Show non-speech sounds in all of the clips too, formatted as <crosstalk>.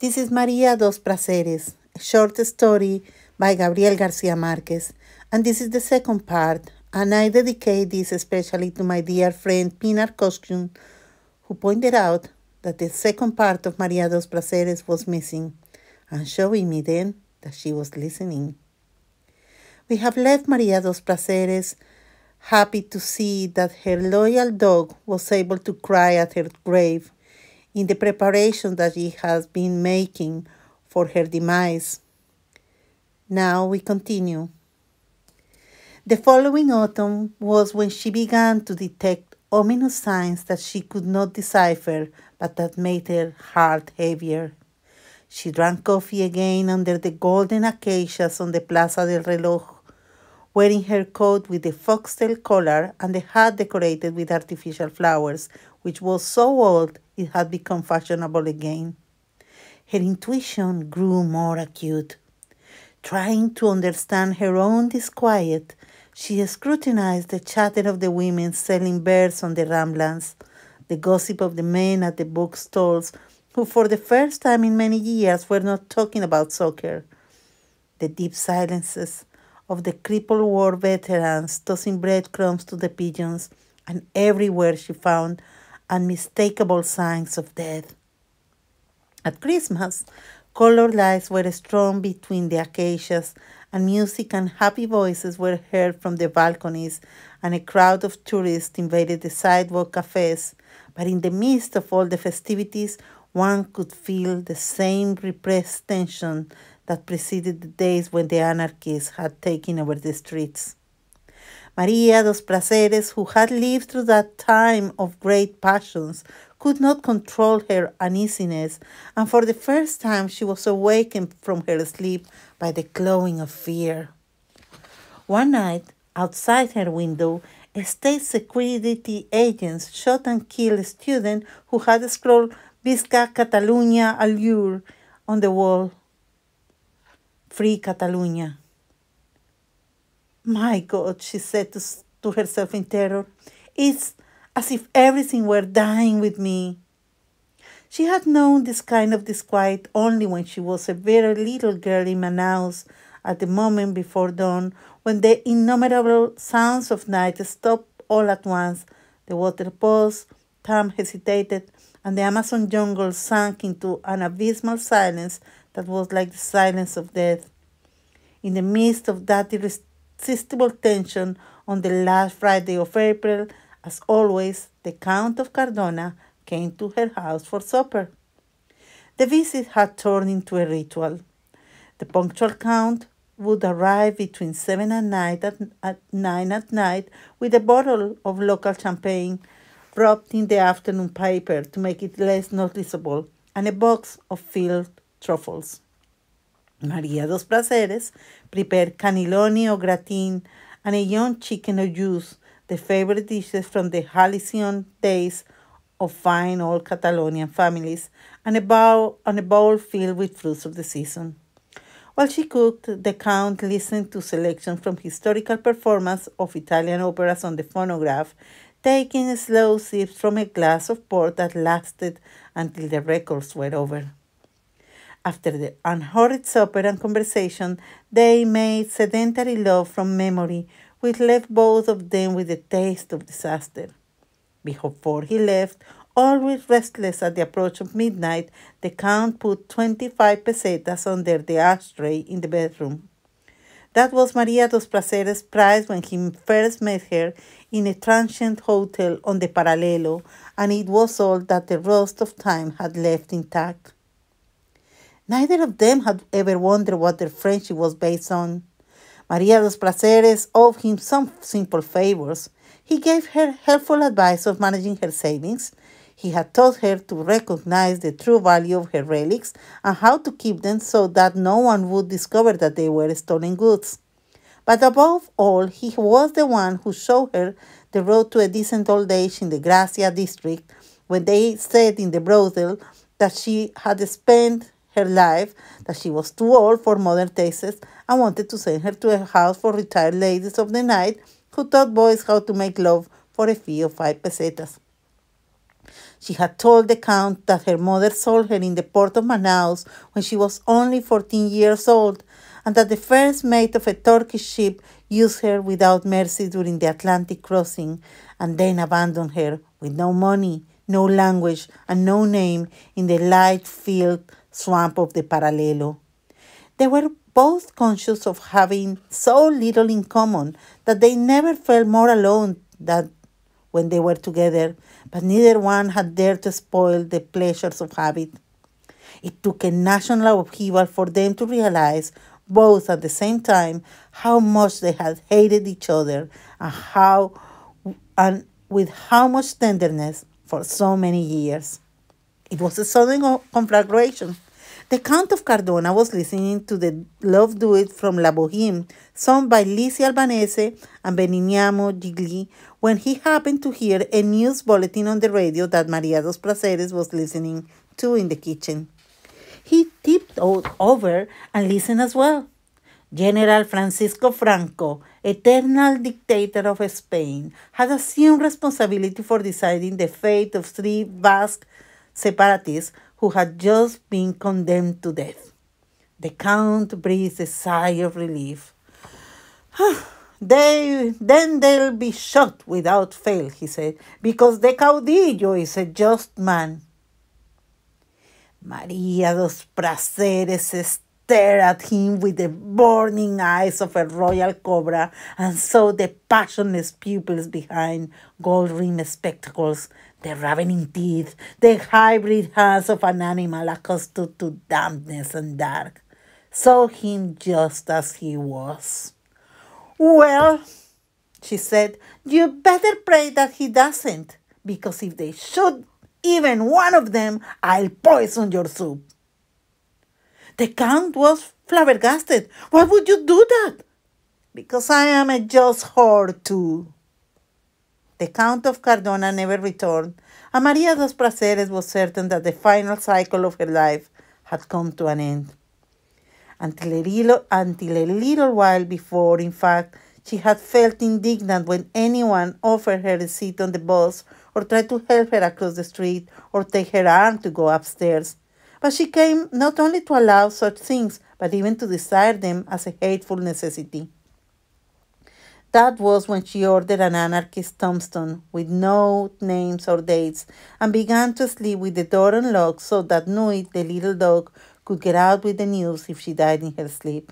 This is Maria dos Praceres, a short story by Gabriel Garcia Marquez. And this is the second part, and I dedicate this especially to my dear friend Pinar Koskun, who pointed out that the second part of Maria dos Praceres was missing, and showing me then that she was listening. We have left Maria dos Praceres happy to see that her loyal dog was able to cry at her grave in the preparation that she has been making for her demise. Now we continue. The following autumn was when she began to detect ominous signs that she could not decipher, but that made her heart heavier. She drank coffee again under the golden acacias on the Plaza del Reloj wearing her coat with the foxtail collar and the hat decorated with artificial flowers, which was so old it had become fashionable again. Her intuition grew more acute. Trying to understand her own disquiet, she scrutinized the chatter of the women selling birds on the Ramblans, the gossip of the men at the bookstalls, who for the first time in many years were not talking about soccer, the deep silences, of the crippled war veterans, tossing breadcrumbs to the pigeons, and everywhere she found unmistakable signs of death. At Christmas, colored lights were strung between the acacias, and music and happy voices were heard from the balconies, and a crowd of tourists invaded the sidewalk cafes. But in the midst of all the festivities, one could feel the same repressed tension that preceded the days when the anarchists had taken over the streets. Maria dos Placeres, who had lived through that time of great passions, could not control her uneasiness, and for the first time she was awakened from her sleep by the glowing of fear. One night, outside her window, state security agents shot and killed a student who had scrawled Visca Catalunya Allure on the wall Free Catalunya. My God, she said to, to herself in terror. It's as if everything were dying with me. She had known this kind of disquiet only when she was a very little girl in Manaus at the moment before dawn, when the innumerable sounds of night stopped all at once. The water paused, time hesitated, and the Amazon jungle sank into an abysmal silence that was like the silence of death. In the midst of that irresistible tension on the last Friday of April, as always, the Count of Cardona came to her house for supper. The visit had turned into a ritual. The punctual Count would arrive between 7 and 9 at, at, 9 at night with a bottle of local champagne wrapped in the afternoon paper to make it less noticeable and a box of filled truffles. Maria dos Placeres prepared cannelloni or gratin and a young chicken or juice, the favorite dishes from the halcyon days of fine old Catalonian families, and a bowl, and a bowl filled with fruits of the season. While she cooked, the Count listened to selections from historical performances of Italian operas on the phonograph, taking slow sips from a glass of port that lasted until the records were over. After the unhurried supper and conversation, they made sedentary love from memory, which left both of them with the taste of disaster. Before he left, always restless at the approach of midnight, the Count put 25 pesetas under the ashtray in the bedroom. That was Maria dos Placeres' prize when he first met her in a transient hotel on the Paralelo, and it was all that the rust of time had left intact. Neither of them had ever wondered what their friendship was based on. Maria dos Placeres owed him some simple favors. He gave her helpful advice of managing her savings. He had taught her to recognize the true value of her relics and how to keep them so that no one would discover that they were stolen goods. But above all, he was the one who showed her the road to a decent old age in the Gracia district when they said in the brothel that she had spent her life that she was too old for modern tastes and wanted to send her to a house for retired ladies of the night who taught boys how to make love for a fee of five pesetas. She had told the count that her mother sold her in the port of Manaus when she was only 14 years old, and that the first mate of a Turkish ship used her without mercy during the Atlantic crossing and then abandoned her with no money, no language, and no name in the light field swamp of the Paralelo. They were both conscious of having so little in common that they never felt more alone than when they were together, but neither one had dared to spoil the pleasures of habit. It took a national upheaval for them to realize, both at the same time, how much they had hated each other and how and with how much tenderness for so many years. It was a sudden conflagration. The Count of Cardona was listening to the Love duet from La Boheme, sung by Lizzie Albanese and Benignamo Gigli, when he happened to hear a news bulletin on the radio that Maria dos Placeres was listening to in the kitchen. He tiptoed over and listened as well. General Francisco Franco, eternal dictator of Spain, had assumed responsibility for deciding the fate of three Basque separatists who had just been condemned to death. The Count breathed a sigh of relief. <sighs> they, then they'll be shot without fail, he said, because the caudillo is a just man. María dos Praceres Stared at him with the burning eyes of a royal cobra and saw the passionless pupils behind gold rimmed spectacles, the ravening teeth, the hybrid hands of an animal accustomed to dampness and dark, saw him just as he was. Well, she said, you better pray that he doesn't, because if they shoot even one of them, I'll poison your soup. The Count was flabbergasted. Why would you do that? Because I am a just whore too. The Count of Cardona never returned, and Maria dos Prazeres was certain that the final cycle of her life had come to an end. Until a, little, until a little while before, in fact, she had felt indignant when anyone offered her a seat on the bus or tried to help her across the street or take her arm to go upstairs but she came not only to allow such things, but even to desire them as a hateful necessity. That was when she ordered an anarchist tombstone with no names or dates and began to sleep with the door unlocked so that Nuit, the little dog, could get out with the news if she died in her sleep.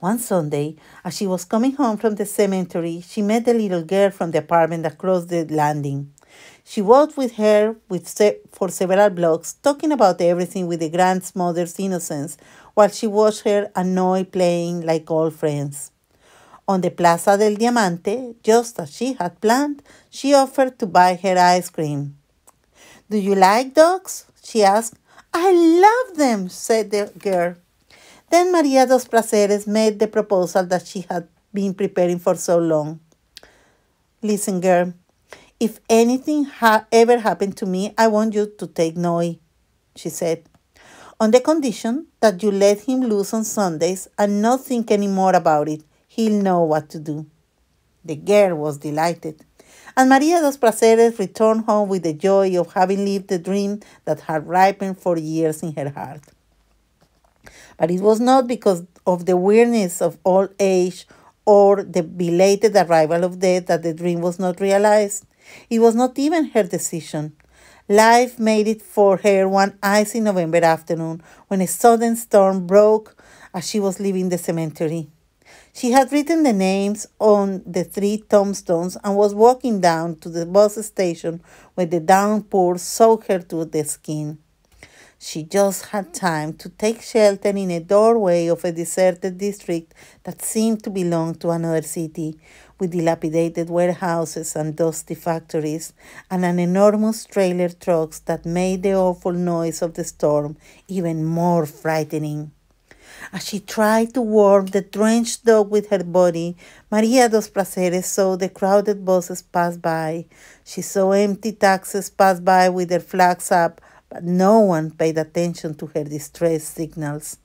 One Sunday, as she was coming home from the cemetery, she met the little girl from the apartment across the landing. She walked with her with se for several blocks, talking about everything with the grandmother's innocence, while she watched her annoyed playing like old friends. On the Plaza del Diamante, just as she had planned, she offered to buy her ice cream. Do you like dogs? she asked. I love them, said the girl. Then Maria dos Placeres made the proposal that she had been preparing for so long. Listen, girl, if anything ha ever happened to me, I want you to take Noi, she said, on the condition that you let him loose on Sundays and not think any more about it. He'll know what to do. The girl was delighted, and Maria dos Placeres returned home with the joy of having lived the dream that had ripened for years in her heart. But it was not because of the weirdness of old age or the belated arrival of death that the dream was not realized. It was not even her decision. Life made it for her one icy November afternoon when a sudden storm broke as she was leaving the cemetery. She had written the names on the three tombstones and was walking down to the bus station when the downpour soaked her to the skin. She just had time to take shelter in a doorway of a deserted district that seemed to belong to another city, with dilapidated warehouses and dusty factories, and an enormous trailer trucks that made the awful noise of the storm even more frightening. As she tried to warm the drenched dog with her body, Maria dos Placeres saw the crowded buses pass by. She saw empty taxis pass by with their flags up, but no one paid attention to her distress signals.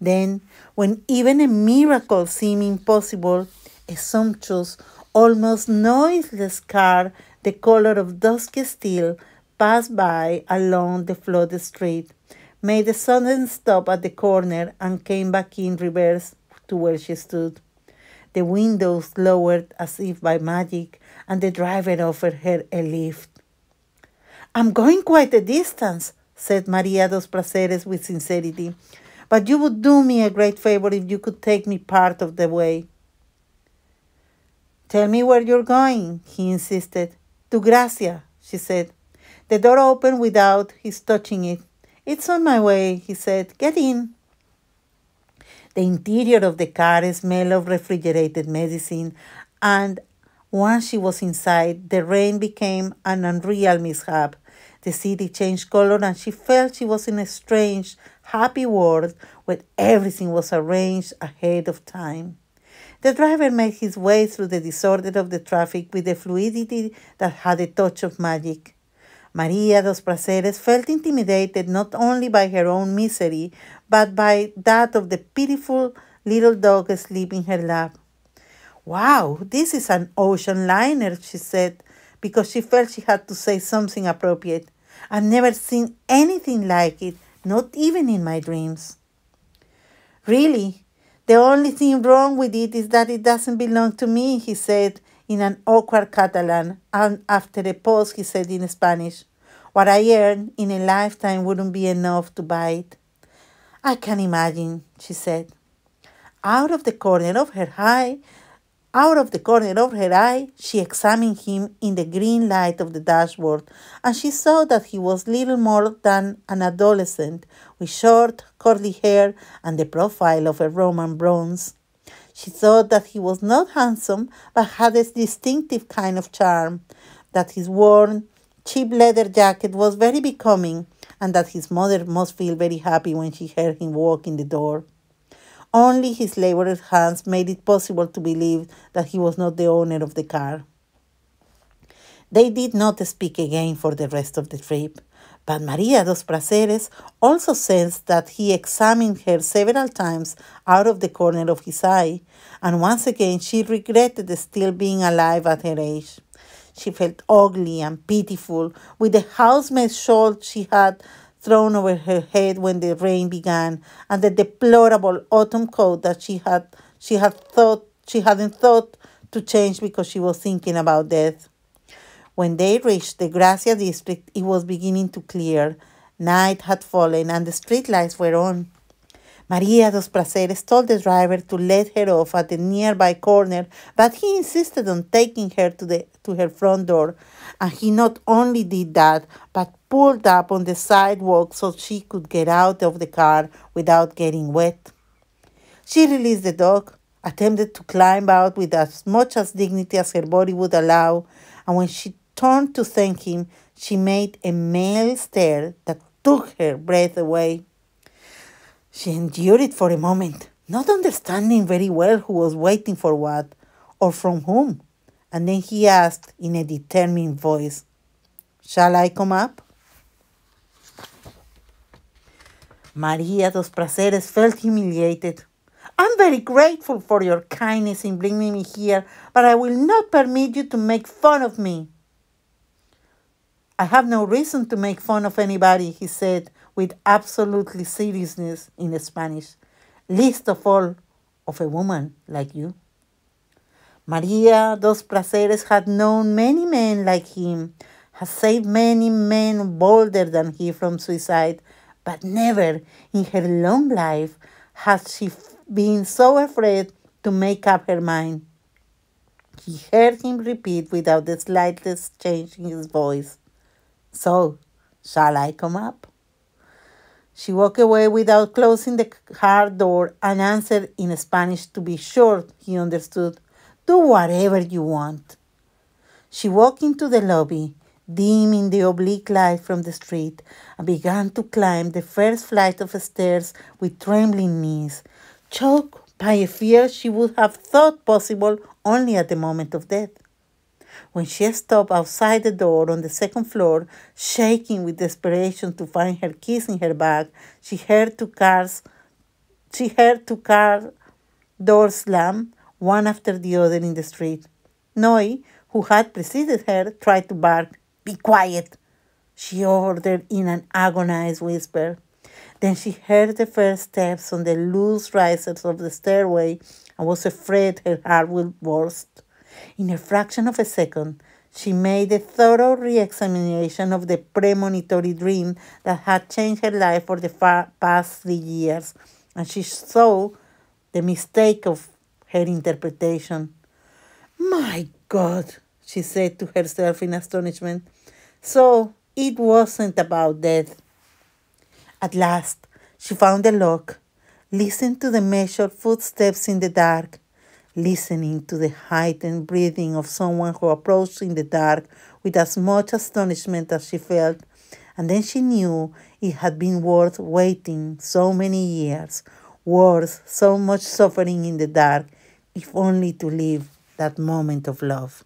Then, when even a miracle seemed impossible, a sumptuous, almost noiseless car, the color of dusky steel, passed by along the flooded street, made a sudden stop at the corner, and came back in reverse to where she stood. The windows lowered as if by magic, and the driver offered her a lift. I'm going quite a distance, said Maria dos Placeres with sincerity, but you would do me a great favor if you could take me part of the way. Tell me where you're going, he insisted. To Gracia, she said. The door opened without his touching it. It's on my way, he said. Get in. The interior of the car smelled of refrigerated medicine, and once she was inside, the rain became an unreal mishap. The city changed color, and she felt she was in a strange, happy world where everything was arranged ahead of time. The driver made his way through the disorder of the traffic with a fluidity that had a touch of magic. Maria dos Prazeres felt intimidated not only by her own misery, but by that of the pitiful little dog asleep in her lap. Wow, this is an ocean liner, she said, because she felt she had to say something appropriate. I've never seen anything like it, not even in my dreams. Really, the only thing wrong with it is that it doesn't belong to me, he said in an awkward Catalan, and after a pause, he said in Spanish, What I earn in a lifetime wouldn't be enough to buy it. I can imagine, she said. Out of the corner of her eye, out of the corner of her eye, she examined him in the green light of the dashboard, and she saw that he was little more than an adolescent, with short, curly hair and the profile of a Roman bronze. She thought that he was not handsome, but had a distinctive kind of charm, that his worn, cheap leather jacket was very becoming, and that his mother must feel very happy when she heard him walk in the door. Only his labored hands made it possible to believe that he was not the owner of the car. They did not speak again for the rest of the trip, but Maria dos Praceres also sensed that he examined her several times out of the corner of his eye, and once again she regretted still being alive at her age. She felt ugly and pitiful with the housemaid's shawl she had thrown over her head when the rain began, and the deplorable autumn coat that she had she had thought she hadn't thought to change because she was thinking about death. When they reached the Gracia district, it was beginning to clear. Night had fallen and the street lights were on. Maria dos Placeres told the driver to let her off at the nearby corner, but he insisted on taking her to, the, to her front door. And he not only did that, but pulled up on the sidewalk so she could get out of the car without getting wet. She released the dog, attempted to climb out with as much as dignity as her body would allow, and when she turned to thank him, she made a male stare that took her breath away. She endured it for a moment, not understanding very well who was waiting for what or from whom. And then he asked in a determined voice, Shall I come up? Maria dos Prazeres felt humiliated. I'm very grateful for your kindness in bringing me here, but I will not permit you to make fun of me. I have no reason to make fun of anybody, he said with absolutely seriousness in Spanish, least of all of a woman like you. Maria dos Placeres had known many men like him, had saved many men bolder than he from suicide, but never in her long life had she been so afraid to make up her mind. He heard him repeat without the slightest change in his voice, So, shall I come up? She walked away without closing the car door and answered in Spanish to be sure he understood, Do whatever you want. She walked into the lobby dimming the oblique light from the street, and began to climb the first flight of stairs with trembling knees, choked by a fear she would have thought possible only at the moment of death. When she stopped outside the door on the second floor, shaking with desperation to find her keys in her bag, she heard two cars she heard two car doors slam, one after the other in the street. Noi, who had preceded her, tried to bark, be quiet, she ordered in an agonized whisper. Then she heard the first steps on the loose risers of the stairway and was afraid her heart would burst. In a fraction of a second, she made a thorough re examination of the premonitory dream that had changed her life for the past three years, and she saw the mistake of her interpretation. My God, she said to herself in astonishment so it wasn't about death. At last, she found the lock, listened to the measured footsteps in the dark, listening to the heightened breathing of someone who approached in the dark with as much astonishment as she felt, and then she knew it had been worth waiting so many years, worth so much suffering in the dark, if only to live that moment of love.